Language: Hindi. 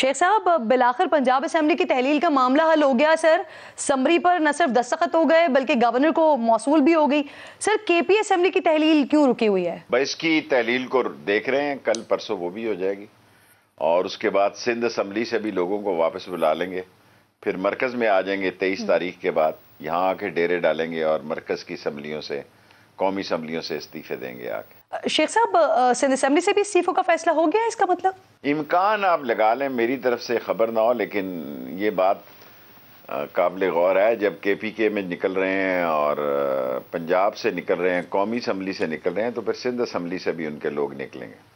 शेख साहब बिलाखिर पंजाब असम्बली की तहलील का मामला हल हो गया सर समरी पर न सिर्फ दस्तखत हो गए बल्कि गवर्नर को मौसू भी हो गई सर के पी असम्बली की तहलील क्यों रुकी हुई है भाई इसकी तहलील को देख रहे हैं कल परसों वो भी हो जाएगी और उसके बाद सिंध असम्बली से भी लोगों को वापस बुला लेंगे फिर मरकज़ में आ जाएंगे तेईस हम्म। तारीख के बाद यहाँ आके डेरे डालेंगे और मरकज़ की असम्बलियों से कौमी असम्बलियों से इस्तीफे देंगे आके शेख साहब सिंध असम्बली से भी इस्तीफ़ों का फैसला हो गया इसका मतलब इम्कान आप लगा लें मेरी तरफ से खबर ना हो लेकिन ये बात काबिल गौर है जब के पी के में निकल रहे हैं और पंजाब से निकल रहे हैं कौमी असम्बली से निकल रहे हैं तो फिर सिंध असम्बली से भी उनके लोग निकलेंगे